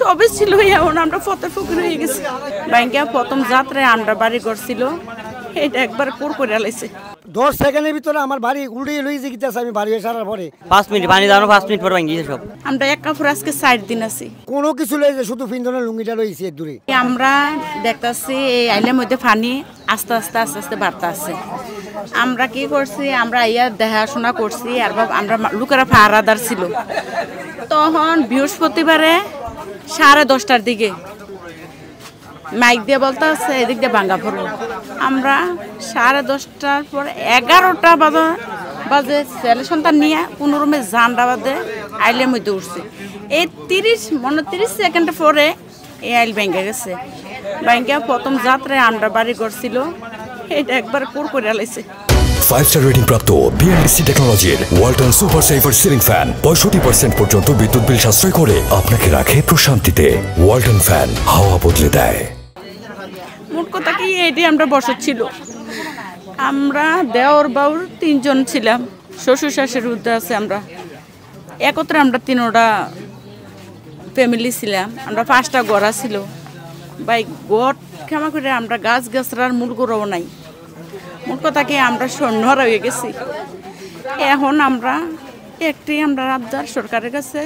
সবে ছিল এখন আমরা ফতে ফকির হয়ে গেছি ব্যাংকা প্রথম যাত্রায় আমরা বাড়ি করছিল ছিল এটা একবার কোর করে লাইছে দশ সেকেন্ডের ভিতরে আমার বাড়ি উড়িয়ে উল্টে যে গিয়েছে আমি বাড়ি এসে আসার পরে পাঁচ মিনিট পানি দাঁড়ানো পাঁচ মিনিট পর ভাঙিয়েছে সব আমরা এক কাপড় আজকে সাইড দিন আছি কোনো কিছু লইছে শুধু পিন্ধনের লুঙ্গিটা লইছে দূরে আমরা দেখতাছি এই আইলের মধ্যে পানি আস্তে আস্তে আস্তে আস্তে বাড়তে আছে আমরা কি করছি আমরা ইয়ার দেখাশোনা করছি আর আমরা লোকেরা ফাহারাদার ছিল তখন বৃহস্পতিবারে সাড়ে দশটার দিকে মাইক দিয়ে বলতে হচ্ছে এদিক দিয়ে ভাঙ্গা পড়লো আমরা সাড়ে দশটার পর এগারোটা বাজে বাজে ছেলে সন্তান নিয়ে কোনো রুমে ঝান্ডা বাদে আইলের মধ্যে উঠছে এই তিরিশ মনে তিরিশ সেকেন্ড পরে এই আইল ব্যাংকে গেছে ব্যাংকে প্রথম যাত্রায় আমরা বাড়ি করছিল এটা একবার কুর করে আলাইছে ফাইভ স্টার রেটিং প্রাপ্ত বিএনডিসি টেকনোলজির Walton super saver ceiling fan পঁয়ষট্টি পার্সেন্ট পর্যন্ত বিদ্যুৎ বিল সাশ্রয় করে আপনাকে রাখে প্রশান্তিতে ওয়ালটন ফ্যান হাওয়া বদলে দেয় মোট কথা কি এটি আমরা বসত ছিল আমরা দেওর বাউর তিনজন ছিলাম শ্বশুর শাশুর উদ্দে আছে আমরা একত্রে আমরা তিনোটা ফ্যামিলি ছিলাম আমরা পাঁচটা গড়া ছিল বাই গড় ক্ষমা করে আমরা গাছ গাছরার মূল গড়ও নাই মোট কথা কি আমরা সৈন্য হয়ে গেছি এখন আমরা একটি আমরা আবদার সরকারের কাছে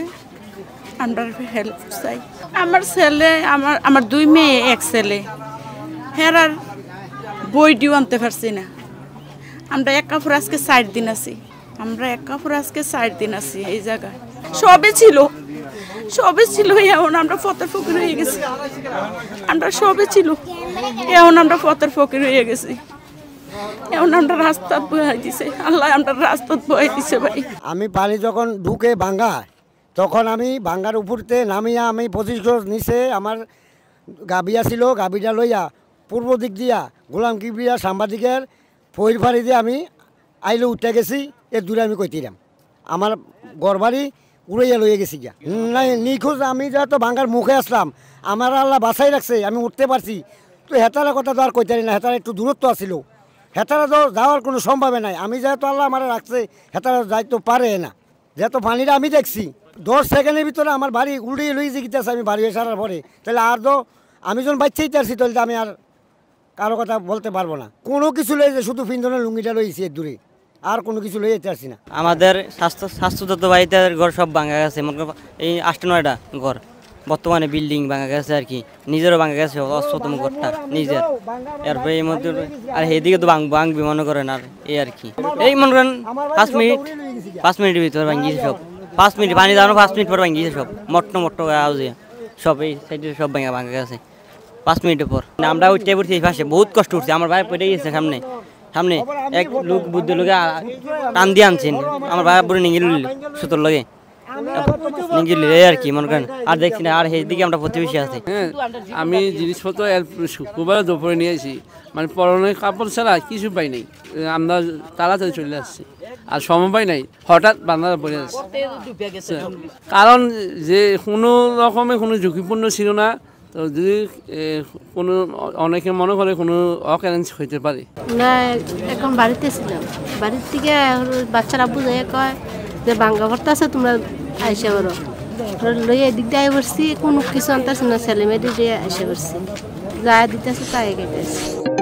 আমরা হেল্প চাই আমার ছেলে আমার আমার দুই মেয়ে এক ছেলে বই বইটিও আনতে পারছি না আমরা এক কাপড় আজকে সাইড দিন আছি আমরা এক কাপড় আজকে সাইড দিন আছি এই জায়গায় সবে ছিল সবে ছিল এখন আমরা পথের ফকির হয়ে গেছি আমরা সবে ছিল এখন আমরা পথের ফকির হয়ে গেছি এমন আমরা রাস্তাত বয়ে দিছে আল্লাহ আমরা রাস্তাত বয়ে দিছে ভাই আমি পানি যখন ঢুকে ভাঙ্গা তখন আমি ভাঙ্গার উপরতে নামিয়া আমি পঁচিশ গজ নিচে আমার গাবিয়া ছিল গাবিটা লইয়া পূর্ব দিক দিয়া গোলাম কিবিয়া সাংবাদিকের ফইর ফাড়ি দিয়ে আমি আইলে উঠে গেছি এর দূরে আমি কইতিলাম আমার গড়বাড়ি উড়াইয়া লইয়া গেছি গিয়া নাই নিখোঁজ আমি যা তো ভাঙ্গার মুখে আসলাম আমার আল্লাহ বাসাই রাখছে আমি উঠতে পারছি তো হেতারা কথা তো আর কইতারি না হেতারা একটু দূরত্ব আসিল হেতারা যাওয়ার কোনো সম্ভাবে নাই আমি যেহেতু আল্লাহ আমার রাখছে হেতারা যাইতে পারে না যেহেতু পানিটা আমি দেখছি দশ সেকেন্ডের ভিতরে আমার বাড়ি উড়িয়ে লুই জিগিতেছে আমি বাড়ি সারার পরে তাহলে আর তো আমি যখন বাচ্চাই তারছি তাহলে আমি আর কারো কথা বলতে পারবো না কোনো কিছু লইছে শুধু ফিনজনের লুঙ্গিটা লইছি এর দূরে আর কোনো কিছু লইয়ে আসি না আমাদের স্বাস্থ্য স্বাস্থ্যদত্ত বাড়িতে ঘর সব ভাঙা গেছে এই আষ্ট নয়টা ঘর বর্তমানে বিল্ডিং ভাঙা গেছে আর কি নিজেরও ভাঙা গেছে অষ্টতম ঘরটা নিজের এরপরে এই মধ্যে আর এদিকে তো ভাঙবি মনে করেন আর এই আর কি এই মনে করেন পাঁচ মিনিট পাঁচ মিনিটের ভিতরে ভাঙিয়েছে সব পাঁচ মিনিট পানি দাঁড়ানো পাঁচ মিনিট পর ভাঙিয়েছে সব মট্ট মট্ট গাছে সব এই সাইডে সব ভাঙা ভাঙা গেছে পাঁচ মিনিটের পর আমরা উঠতে পড়ছি এই পাশে বহুত কষ্ট উঠছে আমার ভাই পড়ে গেছে সামনে সামনে এক লোক বুদ্ধ লোকে টান দিয়ে আনছেন আমার ভাই পুরো নিয়ে গেল সুতোর লগে নিজের লিলে আর কি মনে দেখছি না আর সেদিকে আমরা প্রতিবেশী আছি হ্যাঁ, আমি জিনিসপত্র শুক্রবার দুপুরে নিয়েছি মানে পরনের কাপড় ছাড়া কিছু পাই নাই আমরা তাড়াতাড়ি চলে আসছি আর সমবায় নাই হঠাৎ বান্ধারা পড়ে যাচ্ছে হ্যাঁ। কারণ যে কোনো রকমে কোনো ঝুঁকিপূর্ণ ছিল না তো যদি কোনো অনেকে মনে করে কোনো অকারেন্স হইতে পারে না এখন বাড়িতে ছিলাম বাড়ির থেকে বাচ্চারা বুঝে কয় যে বাঙ্গা ভর্তা আছে তোমরা আইসা বড় লই এদিক দিয়ে পড়ছি কোনো কিছু আনতেছে না ছেলে মেয়েদের দিয়ে আইসা পড়ছি যা দিতেছে তাই কেটেছে